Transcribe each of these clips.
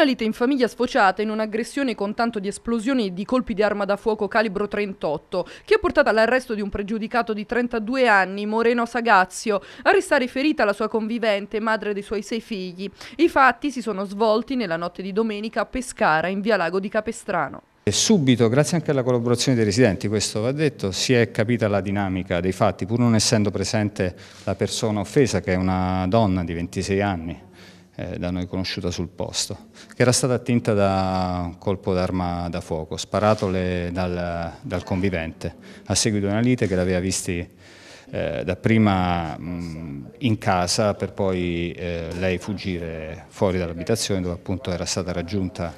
Una lite in famiglia sfociata in un'aggressione con tanto di esplosioni e di colpi di arma da fuoco calibro 38, che ha portato all'arresto di un pregiudicato di 32 anni, Moreno Sagazio, a restare ferita la sua convivente, madre dei suoi sei figli. I fatti si sono svolti nella notte di domenica a Pescara, in via Lago di Capestrano. Subito, grazie anche alla collaborazione dei residenti, questo va detto, si è capita la dinamica dei fatti, pur non essendo presente la persona offesa, che è una donna di 26 anni, eh, da noi conosciuta sul posto, che era stata attinta da un colpo d'arma da fuoco, sparato dal, dal, convivente, a seguito di una lite che l'aveva visti eh, dapprima mh, in casa per poi eh, lei fuggire fuori dall'abitazione dove appunto era stata raggiunta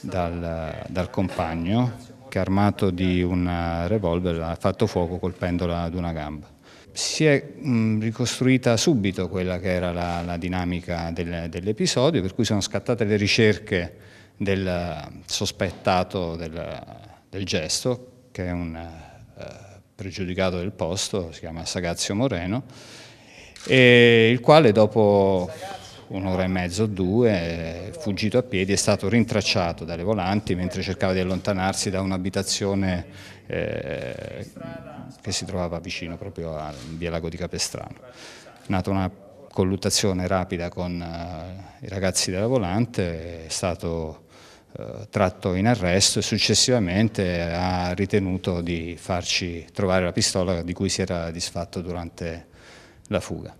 dal, dal compagno che armato di un revolver ha fatto fuoco colpendola ad una gamba si è mh, ricostruita subito quella che era la, la dinamica del, dell'episodio, per cui sono scattate le ricerche del sospettato del, del gesto, che è un uh, pregiudicato del posto, si chiama Sagazio Moreno, il quale dopo un'ora e mezzo o due, fuggito a piedi, è stato rintracciato dalle volanti mentre cercava di allontanarsi da un'abitazione eh, che si trovava vicino proprio a via Lago di Capestrano. È nata una colluttazione rapida con eh, i ragazzi della Volante, è stato eh, tratto in arresto e successivamente ha ritenuto di farci trovare la pistola di cui si era disfatto durante la fuga.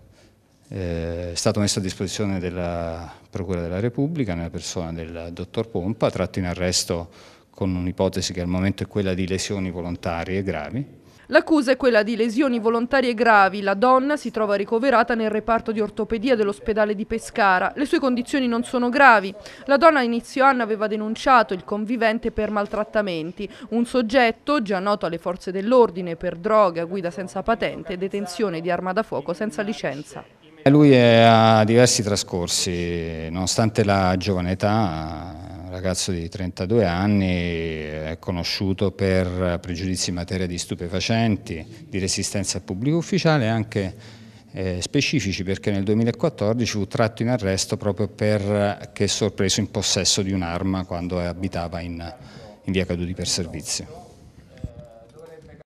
Eh, è stato messo a disposizione della Procura della Repubblica nella persona del dottor Pompa, tratto in arresto con un'ipotesi che al momento è quella di lesioni volontarie gravi L'accusa è quella di lesioni volontarie gravi. La donna si trova ricoverata nel reparto di ortopedia dell'ospedale di Pescara. Le sue condizioni non sono gravi. La donna a inizio anno aveva denunciato il convivente per maltrattamenti. Un soggetto, già noto alle forze dell'ordine per droga, guida senza patente e detenzione di arma da fuoco senza licenza. Lui ha diversi trascorsi, nonostante la giovane età ragazzo di 32 anni, eh, è conosciuto per pregiudizi in materia di stupefacenti, di resistenza al pubblico ufficiale e anche eh, specifici perché nel 2014 fu tratto in arresto proprio perché eh, sorpreso in possesso di un'arma quando abitava in, in via Caduti per servizio.